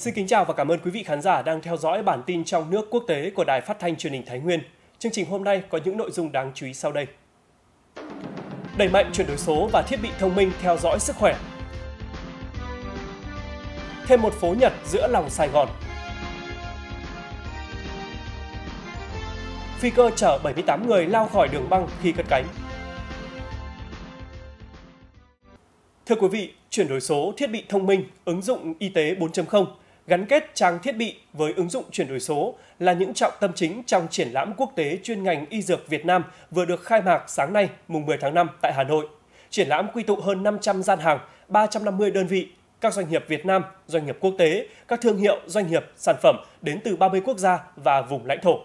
Xin kính chào và cảm ơn quý vị khán giả đang theo dõi bản tin trong nước quốc tế của Đài Phát thanh Truyền hình Thái Nguyên. Chương trình hôm nay có những nội dung đáng chú ý sau đây. Đẩy mạnh chuyển đổi số và thiết bị thông minh theo dõi sức khỏe. Thêm một phố Nhật giữa lòng Sài Gòn. Phi cơ chở 78 người lao khỏi đường băng khi cất cánh. Thưa quý vị, chuyển đổi số, thiết bị thông minh, ứng dụng y tế 4.0 gắn kết trang thiết bị với ứng dụng chuyển đổi số là những trọng tâm chính trong triển lãm quốc tế chuyên ngành y dược Việt Nam vừa được khai mạc sáng nay, mùng 10 tháng 5 tại Hà Nội. Triển lãm quy tụ hơn 500 gian hàng, 350 đơn vị, các doanh nghiệp Việt Nam, doanh nghiệp quốc tế, các thương hiệu, doanh nghiệp, sản phẩm đến từ 30 quốc gia và vùng lãnh thổ.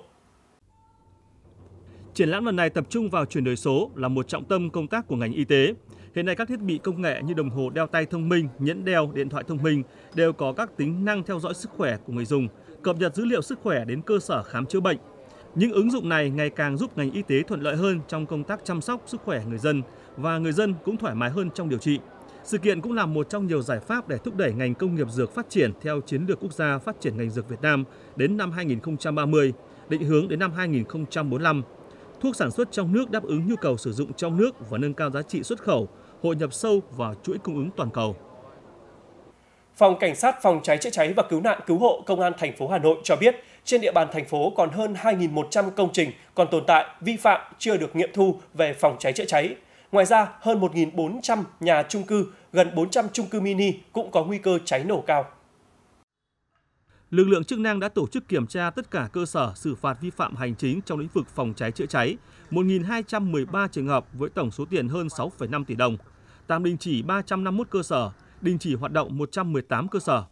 Triển lãm lần này tập trung vào chuyển đổi số là một trọng tâm công tác của ngành y tế. Hiện nay các thiết bị công nghệ như đồng hồ đeo tay thông minh, nhẫn đeo, điện thoại thông minh đều có các tính năng theo dõi sức khỏe của người dùng, cập nhật dữ liệu sức khỏe đến cơ sở khám chữa bệnh. Những ứng dụng này ngày càng giúp ngành y tế thuận lợi hơn trong công tác chăm sóc sức khỏe người dân và người dân cũng thoải mái hơn trong điều trị. Sự kiện cũng là một trong nhiều giải pháp để thúc đẩy ngành công nghiệp dược phát triển theo chiến lược quốc gia phát triển ngành dược Việt Nam đến năm 2030, định hướng đến năm 2045 thuốc sản xuất trong nước đáp ứng nhu cầu sử dụng trong nước và nâng cao giá trị xuất khẩu, hội nhập sâu vào chuỗi cung ứng toàn cầu. Phòng Cảnh sát phòng cháy chữa cháy và cứu nạn cứu hộ Công an thành phố Hà Nội cho biết, trên địa bàn thành phố còn hơn 2.100 công trình còn tồn tại vi phạm chưa được nghiệm thu về phòng cháy chữa cháy. Ngoài ra, hơn 1.400 nhà trung cư, gần 400 trung cư mini cũng có nguy cơ cháy nổ cao lực lượng chức năng đã tổ chức kiểm tra tất cả cơ sở xử phạt vi phạm hành chính trong lĩnh vực phòng cháy chữa cháy, 1.213 trường hợp với tổng số tiền hơn 6,5 tỷ đồng, tạm đình chỉ 351 cơ sở, đình chỉ hoạt động 118 cơ sở.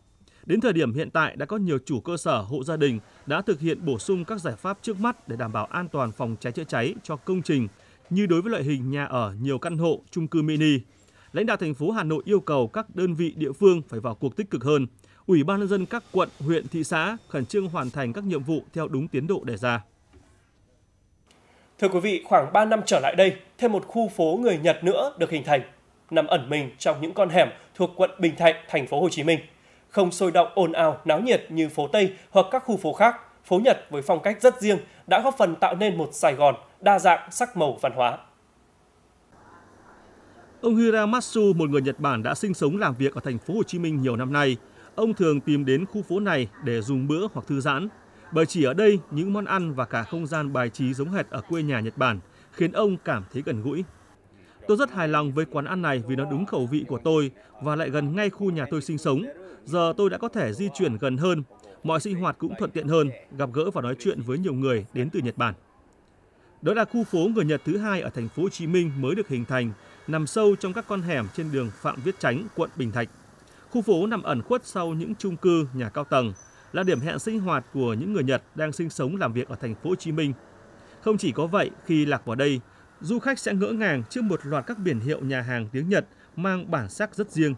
Đến thời điểm hiện tại đã có nhiều chủ cơ sở, hộ gia đình đã thực hiện bổ sung các giải pháp trước mắt để đảm bảo an toàn phòng cháy chữa cháy cho công trình, như đối với loại hình nhà ở nhiều căn hộ, chung cư mini. Lãnh đạo thành phố Hà Nội yêu cầu các đơn vị địa phương phải vào cuộc tích cực hơn – Ủy ban nhân dân các quận, huyện, thị xã khẩn trương hoàn thành các nhiệm vụ theo đúng tiến độ đề ra. Thưa quý vị, khoảng 3 năm trở lại đây, thêm một khu phố người Nhật nữa được hình thành, nằm ẩn mình trong những con hẻm thuộc quận Bình Thạnh, thành phố Hồ Chí Minh. Không sôi động ồn ào náo nhiệt như phố Tây hoặc các khu phố khác, phố Nhật với phong cách rất riêng đã góp phần tạo nên một Sài Gòn đa dạng sắc màu văn hóa. Ông Hiramatsu, một người Nhật Bản đã sinh sống làm việc ở thành phố Hồ Chí Minh nhiều năm nay, Ông thường tìm đến khu phố này để dùng bữa hoặc thư giãn, bởi chỉ ở đây những món ăn và cả không gian bài trí giống hệt ở quê nhà Nhật Bản khiến ông cảm thấy gần gũi. Tôi rất hài lòng với quán ăn này vì nó đúng khẩu vị của tôi và lại gần ngay khu nhà tôi sinh sống. Giờ tôi đã có thể di chuyển gần hơn, mọi sinh hoạt cũng thuận tiện hơn, gặp gỡ và nói chuyện với nhiều người đến từ Nhật Bản. Đó là khu phố người Nhật thứ hai ở thành phố Hồ Chí Minh mới được hình thành, nằm sâu trong các con hẻm trên đường Phạm Viết Chánh, quận Bình Thạnh. Khu phố nằm ẩn khuất sau những chung cư, nhà cao tầng, là điểm hẹn sinh hoạt của những người Nhật đang sinh sống làm việc ở thành phố Hồ Chí Minh. Không chỉ có vậy, khi lạc vào đây, du khách sẽ ngỡ ngàng trước một loạt các biển hiệu nhà hàng tiếng Nhật mang bản sắc rất riêng.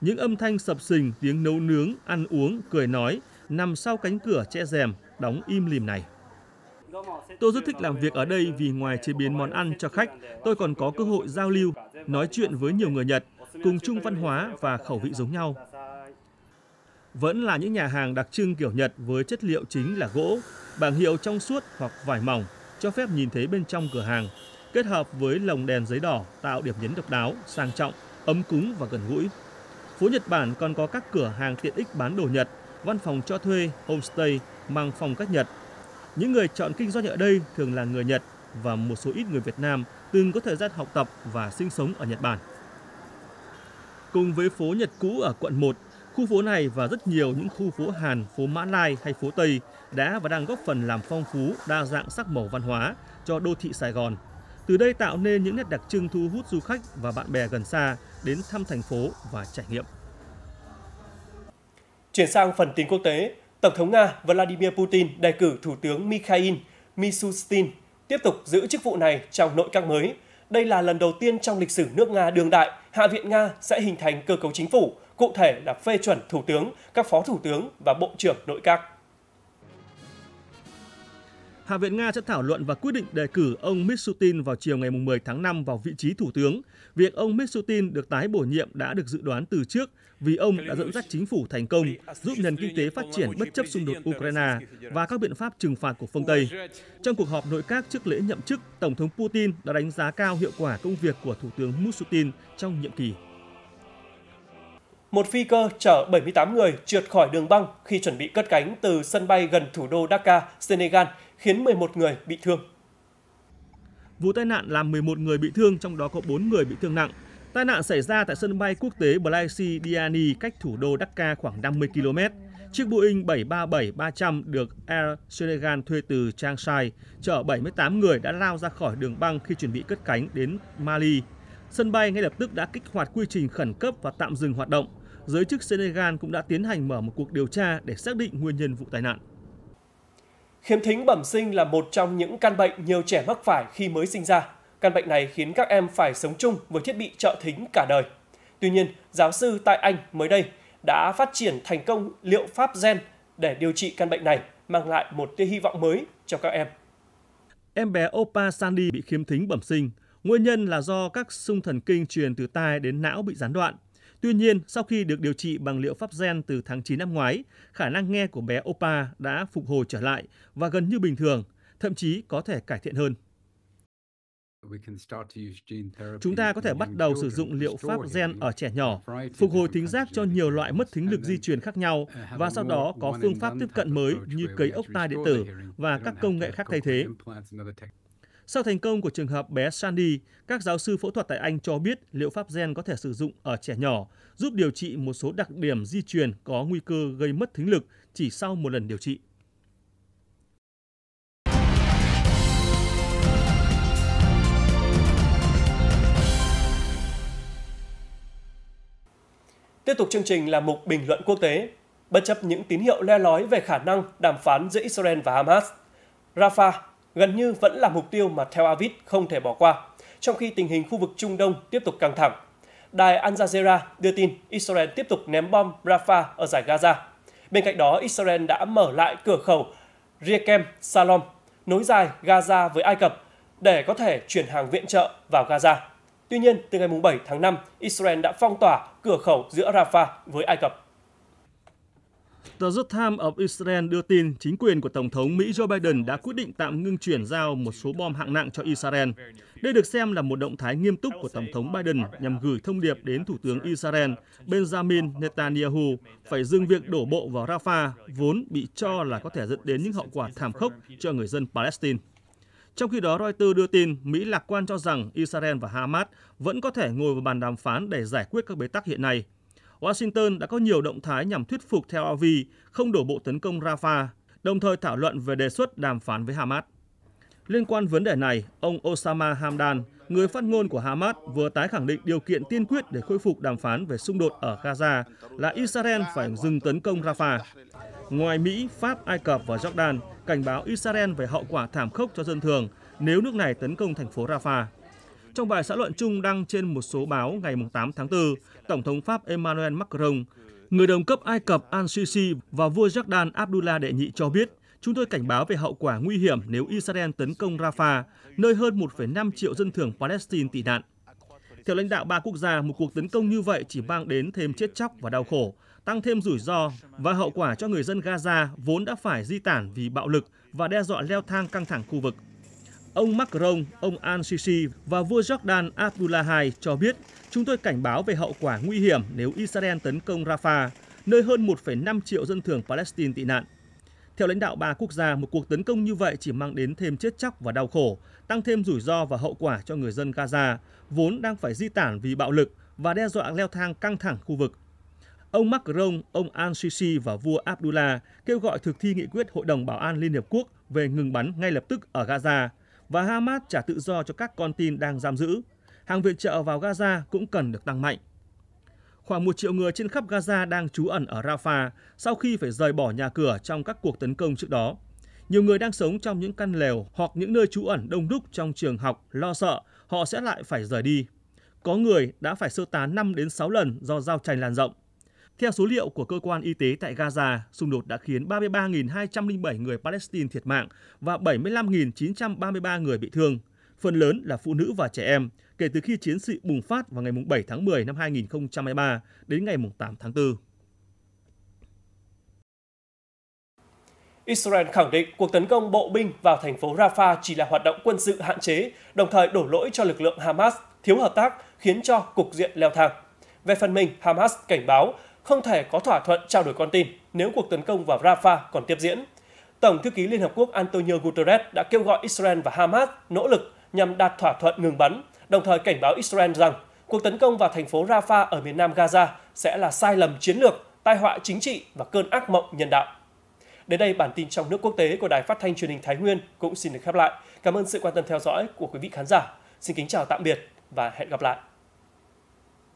Những âm thanh sập sình, tiếng nấu nướng, ăn uống, cười nói nằm sau cánh cửa che rèm đóng im lìm này. Tôi rất thích làm việc ở đây vì ngoài chế biến món ăn cho khách, tôi còn có cơ hội giao lưu, nói chuyện với nhiều người Nhật cùng chung văn hóa và khẩu vị giống nhau. Vẫn là những nhà hàng đặc trưng kiểu Nhật với chất liệu chính là gỗ, bảng hiệu trong suốt hoặc vải mỏng cho phép nhìn thấy bên trong cửa hàng, kết hợp với lồng đèn giấy đỏ tạo điểm nhấn độc đáo, sang trọng, ấm cúng và gần gũi. Phố Nhật Bản còn có các cửa hàng tiện ích bán đồ Nhật, văn phòng cho thuê, homestay mang phong cách Nhật. Những người chọn kinh doanh ở đây thường là người Nhật và một số ít người Việt Nam từng có thời gian học tập và sinh sống ở Nhật Bản. Cùng với phố Nhật cũ ở quận 1, khu phố này và rất nhiều những khu phố Hàn, phố Mã Lai hay phố Tây đã và đang góp phần làm phong phú, đa dạng sắc màu văn hóa cho đô thị Sài Gòn. Từ đây tạo nên những nét đặc trưng thu hút du khách và bạn bè gần xa đến thăm thành phố và trải nghiệm. Chuyển sang phần tin quốc tế, Tổng thống Nga Vladimir Putin đề cử Thủ tướng Mikhail Mishustin tiếp tục giữ chức vụ này trong nội các mới – đây là lần đầu tiên trong lịch sử nước Nga đương đại, Hạ viện Nga sẽ hình thành cơ cấu chính phủ, cụ thể là phê chuẩn thủ tướng, các phó thủ tướng và bộ trưởng nội các. Hạ viện Nga sẽ thảo luận và quyết định đề cử ông Mishutin vào chiều ngày 10 tháng 5 vào vị trí thủ tướng. Việc ông Mishutin được tái bổ nhiệm đã được dự đoán từ trước vì ông đã dẫn dắt chính phủ thành công, giúp nền kinh tế phát triển bất chấp xung đột Ukraine và các biện pháp trừng phạt của phương Tây. Trong cuộc họp nội các trước lễ nhậm chức, Tổng thống Putin đã đánh giá cao hiệu quả công việc của Thủ tướng Mishutin trong nhiệm kỳ. Một phi cơ chở 78 người trượt khỏi đường băng khi chuẩn bị cất cánh từ sân bay gần thủ đô Dakar, Senegal khiến 11 người bị thương. Vụ tai nạn làm 11 người bị thương, trong đó có 4 người bị thương nặng. Tai nạn xảy ra tại sân bay quốc tế Blaisi Diani cách thủ đô Dhaka khoảng 50 km. Chiếc Boeing 737-300 được Air Senegal thuê từ Changsai chở 78 người đã lao ra khỏi đường băng khi chuẩn bị cất cánh đến Mali. Sân bay ngay lập tức đã kích hoạt quy trình khẩn cấp và tạm dừng hoạt động. Giới chức Senegal cũng đã tiến hành mở một cuộc điều tra để xác định nguyên nhân vụ tai nạn. Khiếm thính bẩm sinh là một trong những căn bệnh nhiều trẻ mắc phải khi mới sinh ra. Căn bệnh này khiến các em phải sống chung với thiết bị trợ thính cả đời. Tuy nhiên, giáo sư tại Anh mới đây đã phát triển thành công liệu pháp gen để điều trị căn bệnh này, mang lại một tia hy vọng mới cho các em. Em bé Opa Sandy bị khiếm thính bẩm sinh. Nguyên nhân là do các xung thần kinh truyền từ tai đến não bị gián đoạn. Tuy nhiên, sau khi được điều trị bằng liệu pháp gen từ tháng 9 năm ngoái, khả năng nghe của bé Opa đã phục hồi trở lại và gần như bình thường, thậm chí có thể cải thiện hơn. Chúng ta có thể bắt đầu sử dụng liệu pháp gen ở trẻ nhỏ, phục hồi thính giác cho nhiều loại mất thính lực di truyền khác nhau và sau đó có phương pháp tiếp cận mới như cấy ốc tai điện tử và các công nghệ khác thay thế. Sau thành công của trường hợp bé Sandy, các giáo sư phẫu thuật tại Anh cho biết liệu pháp gen có thể sử dụng ở trẻ nhỏ, giúp điều trị một số đặc điểm di truyền có nguy cơ gây mất thính lực chỉ sau một lần điều trị. Tiếp tục chương trình là mục bình luận quốc tế. Bất chấp những tín hiệu le lói về khả năng đàm phán giữa Israel và Hamas, Rafah gần như vẫn là mục tiêu mà theo Aviv không thể bỏ qua, trong khi tình hình khu vực Trung Đông tiếp tục căng thẳng. Đài Al Jazeera đưa tin Israel tiếp tục ném bom Rafah ở giải Gaza. Bên cạnh đó, Israel đã mở lại cửa khẩu Riekem Salom, nối dài Gaza với Ai Cập để có thể chuyển hàng viện trợ vào Gaza. Tuy nhiên, từ ngày 7 tháng 5, Israel đã phong tỏa cửa khẩu giữa Rafah với Ai Cập. Tờ The Times of Israel đưa tin chính quyền của Tổng thống Mỹ Joe Biden đã quyết định tạm ngưng chuyển giao một số bom hạng nặng cho Israel. Đây được xem là một động thái nghiêm túc của Tổng thống Biden nhằm gửi thông điệp đến Thủ tướng Israel Benjamin Netanyahu phải dừng việc đổ bộ vào Rafah, vốn bị cho là có thể dẫn đến những hậu quả thảm khốc cho người dân Palestine. Trong khi đó, Reuters đưa tin Mỹ lạc quan cho rằng Israel và Hamas vẫn có thể ngồi vào bàn đàm phán để giải quyết các bế tắc hiện nay – Washington đã có nhiều động thái nhằm thuyết phục Tel Aviv không đổ bộ tấn công Rafah, đồng thời thảo luận về đề xuất đàm phán với Hamas. Liên quan vấn đề này, ông Osama Hamdan, người phát ngôn của Hamas vừa tái khẳng định điều kiện tiên quyết để khôi phục đàm phán về xung đột ở Gaza là Israel phải dừng tấn công Rafah. Ngoài Mỹ, Pháp, Ai Cập và Jordan cảnh báo Israel về hậu quả thảm khốc cho dân thường nếu nước này tấn công thành phố Rafah. Trong bài xã luận chung đăng trên một số báo ngày 8 tháng 4, Tổng thống Pháp Emmanuel Macron, người đồng cấp Ai Cập Al-Sisi và vua Jordan Abdullah đệ nhị cho biết, chúng tôi cảnh báo về hậu quả nguy hiểm nếu Israel tấn công Rafah, nơi hơn 1,5 triệu dân thường Palestine tị nạn. Theo lãnh đạo ba quốc gia, một cuộc tấn công như vậy chỉ mang đến thêm chết chóc và đau khổ, tăng thêm rủi ro và hậu quả cho người dân Gaza vốn đã phải di tản vì bạo lực và đe dọa leo thang căng thẳng khu vực. Ông Macron, ông Al-Sisi và vua Jordan Abdullah II cho biết chúng tôi cảnh báo về hậu quả nguy hiểm nếu Israel tấn công Rafah, nơi hơn 1,5 triệu dân thường Palestine tị nạn. Theo lãnh đạo ba quốc gia, một cuộc tấn công như vậy chỉ mang đến thêm chết chóc và đau khổ, tăng thêm rủi ro và hậu quả cho người dân Gaza, vốn đang phải di tản vì bạo lực và đe dọa leo thang căng thẳng khu vực. Ông Macron, ông Al-Sisi và vua Abdullah kêu gọi thực thi nghị quyết Hội đồng Bảo an Liên Hiệp Quốc về ngừng bắn ngay lập tức ở Gaza, và Hamas trả tự do cho các con tin đang giam giữ. Hàng viện trợ vào Gaza cũng cần được tăng mạnh. Khoảng một triệu người trên khắp Gaza đang trú ẩn ở Rafah sau khi phải rời bỏ nhà cửa trong các cuộc tấn công trước đó. Nhiều người đang sống trong những căn lều hoặc những nơi trú ẩn đông đúc trong trường học lo sợ họ sẽ lại phải rời đi. Có người đã phải sơ tán 5 đến 6 lần do giao tranh lan rộng. Theo số liệu của cơ quan y tế tại Gaza, xung đột đã khiến 33.207 người Palestine thiệt mạng và 75.933 người bị thương, phần lớn là phụ nữ và trẻ em, kể từ khi chiến sự bùng phát vào ngày 7 tháng 10 năm 2023 đến ngày 8 tháng 4. Israel khẳng định cuộc tấn công bộ binh vào thành phố Rafah chỉ là hoạt động quân sự hạn chế, đồng thời đổ lỗi cho lực lượng Hamas thiếu hợp tác khiến cho cục diện leo thang. Về phần mình, Hamas cảnh báo không thể có thỏa thuận trao đổi con tin nếu cuộc tấn công vào Rafah còn tiếp diễn. Tổng thư ký Liên Hợp Quốc Antonio Guterres đã kêu gọi Israel và Hamas nỗ lực nhằm đạt thỏa thuận ngừng bắn, đồng thời cảnh báo Israel rằng cuộc tấn công vào thành phố Rafah ở miền nam Gaza sẽ là sai lầm chiến lược, tai họa chính trị và cơn ác mộng nhân đạo. Đến đây, bản tin trong nước quốc tế của Đài Phát thanh Truyền hình Thái Nguyên cũng xin được khép lại. Cảm ơn sự quan tâm theo dõi của quý vị khán giả. Xin kính chào tạm biệt và hẹn gặp lại.